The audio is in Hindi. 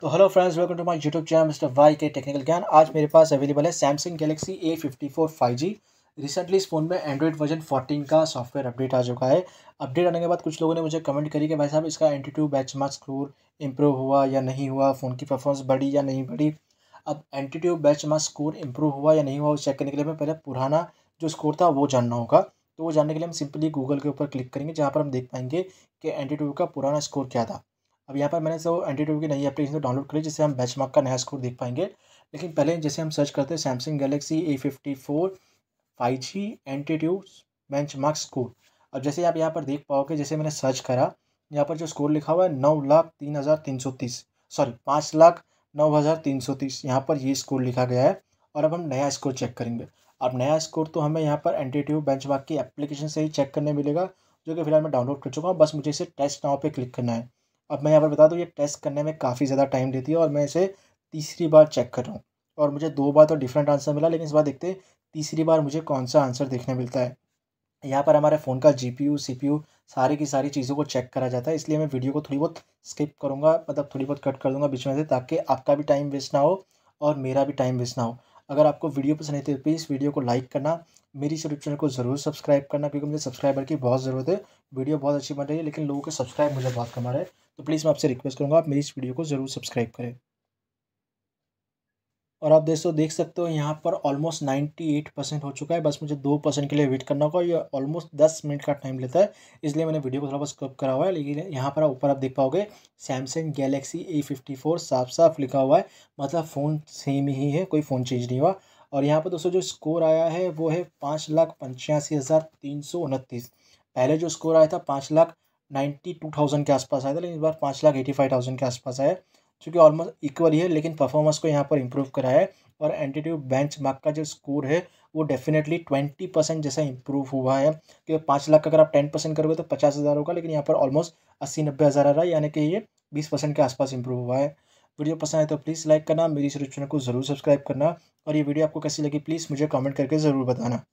तो hello friends welcome to my YouTube channel mister Y K technical ज्ञान आज मेरे पास अवेलेबल है Samsung Galaxy A fifty four five G recently इस फ़ोन में एंड्रॉइड वर्जन 14 का सॉफ्टवेयर अपडेट आ चुका है अपडेट आने के बाद कुछ लोगों ने मुझे कमेंट करी कि भाई साहब इसका AnTuTu bench score improve हुआ या नहीं हुआ फ़ोन की परफॉर्मेंस बढ़ी या नहीं बढ़ी अब AnTuTu bench score improve हुआ या नहीं हुआ वो चेक करने के लिए हमें पहले पुराना जो स्कोर था वो जानना होगा तो वो जानने के लिए हम सिंपली गूगल के ऊपर क्लिक करेंगे जहाँ पर हम देख पाएंगे कि एंटी टू का पुराना स्कोर क्या था अब यहाँ पर मैंने सो एंटी टू की नई एप्लीकेशन डाउनलोड करी जिससे हम बेंच का नया स्कोर देख पाएंगे लेकिन पहले जैसे हम सर्च करते हैं Samsung Galaxy A fifty four five G AnTuTu benchmark score अब जैसे आप यहाँ पर देख पाओगे जैसे मैंने सर्च करा यहाँ पर जो स्कोर लिखा हुआ है नौ लाख तीन हज़ार तीन सौ तीस सॉरी पाँच लाख नौ हज़ार तीन सौ तीस यहाँ पर ये स्कोर लिखा गया है और अब हम नया स्कोर चेक करेंगे अब नया स्कोर तो हमें यहाँ पर एन टी ट्यू बेंच की एप्लीकेशन से ही चेक करने मिलेगा जो कि फिलहाल मैं डाउनलोड कर चुका हूँ बस मुझे इसे टेस्ट नाव पे क्लिक करना है अब मैं यहाँ पर बता दूँ ये टेस्ट करने में काफ़ी ज़्यादा टाइम लेती है और मैं इसे तीसरी बार चेक कर रहा हूँ और मुझे दो बार तो डिफरेंट आंसर मिला लेकिन इस बार देखते तीसरी बार मुझे कौन सा आंसर देखने मिलता है यहाँ पर हमारे फ़ोन का जी पी यू सारी की सारी चीज़ों को चेक करा जाता है इसलिए मैं वीडियो को थोड़ी बहुत स्किप करूँगा मतलब थोड़ी बहुत कट कर दूँगा बीच में से ताकि आपका भी टाइम वेस्ट ना हो और मेरा भी टाइम वेस्ट ना हो अगर आपको वीडियो पसंद आई तो प्लीज़ वीडियो को लाइक करना मेरी यूट्यूब चैनल को ज़रूर सब्सक्राइब करना क्योंकि मुझे सब्सक्राइबर की बहुत ज़रूरत है वीडियो बहुत अच्छी बन रही है लेकिन लोगों के सब्सक्राइब मुझे बहुत कम आ रहा है तो प्लीज़ मैं आपसे रिक्वेस्ट करूँगा आप मेरी इस वीडियो को ज़रूर सब्सक्राइब करें और आप दोस्तों देख सकते हो यहाँ पर ऑलमोस्ट नाइन्टी एट परसेंट हो चुका है बस मुझे दो परसेंट के लिए वेट करना होगा ये ऑलमोस्ट दस मिनट का टाइम लेता है इसलिए मैंने वीडियो को थोड़ा बहुत स्क्रब करा हुआ है लेकिन यहाँ पर ऊपर आप देख पाओगे Samsung Galaxy A fifty four साफ साफ लिखा हुआ है मतलब फ़ोन सेम ही है कोई फ़ोन चेंज नहीं हुआ और यहाँ पर दोस्तों जो स्कोर आया है वो है पाँच लाख पंचासी हज़ार तीन सौ उनतीस पहले जो स्कोर आया था पाँच लाख नाइन्टी टू थाउजेंड के आसपास आया था लेकिन इस बार पाँच लाख एटी फाइव थाउजेंड के आसपास आया चूँकि ऑलमोस्ट इक्वल ही है लेकिन परफॉर्मेंस को यहाँ पर इम्प्रूव करा है और एंटीट्यू बेंच मार्क का जो स्कोर है वो डेफिनेटली ट्वेंटी परसेंट जैसा इंप्रूव हुआ है कि पाँच लाख का अगर आप टेन परसेंट करोगे तो पचास हज़ार होगा लेकिन यहाँ पर ऑलमोस्ट अस्सी नब्बे हज़ार आ रहा है यानी कि ये बीस परसेंट के आसपास इंप्रूव हुआ है वीडियो पसंद आए तो प्लीज़ लाइक करना मेरी इस चैनल को ज़रूर सब्सक्राइब करना और ये वीडियो आपको कैसी लगी प्लीज़ मुझे कमेंट करके ज़रूर बताना